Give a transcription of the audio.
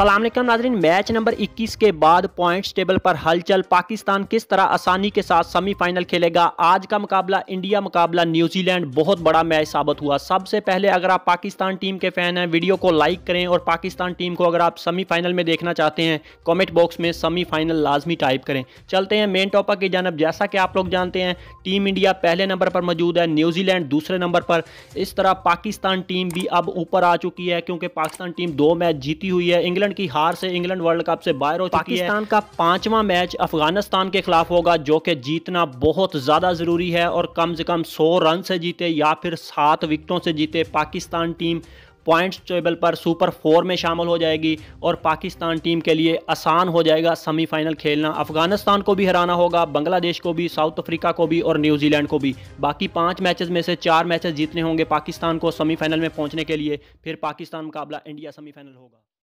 असलम नाजरीन match number 21 के बाद पॉइंट्स टेबल पर हलचल पाकिस्तान किस तरह आसानी के साथ सेमीफाइनल खेलेगा आज का मुकाबला इंडिया मुकाबला न्यूजीलैंड बहुत बड़ा मैच साबित हुआ सबसे पहले अगर आप पाकिस्तान टीम के फ़ैन हैं वीडियो को लाइक करें और पाकिस्तान टीम को अगर आप सेमीफाइनल में देखना चाहते हैं कॉमेंट बॉक्स में सेमीफाइनल लाजमी टाइप करें चलते हैं मेन टॉपर की जानब जैसा कि आप लोग जानते हैं टीम इंडिया पहले नंबर पर मौजूद है न्यूजीलैंड दूसरे नंबर पर इस तरह पाकिस्तान टीम भी अब ऊपर आ चुकी है क्योंकि पाकिस्तान टीम दो मैच जीती हुई है इंग्लैंड न्यूजीलैंड की हार से इंग्लैंड वर्ल्ड कप से बाहर हो पाकिस्तान का पांचवा मैच अफगानिस्तान के खिलाफ होगा जो कि जीतना बहुत ज्यादा जरूरी है और कम से कम सौ रन से जीते या फिर सात विकटों से जीते पाकिस्तान टीम पॉइंट्स टेबल पर सुपर फोर में शामिल हो जाएगी और पाकिस्तान टीम के लिए आसान हो जाएगा सेमीफाइनल खेलना अफगानिस्तान को भी हराना होगा बांग्लादेश को भी साउथ अफ्रीका को भी और न्यूजीलैंड को भी बाकी पांच मैचेस में से चार मैचेस जीतने होंगे पाकिस्तान को सेमीफाइनल में पहुंचने के लिए फिर पाकिस्तान मुकाबला इंडिया सेमीफाइनल होगा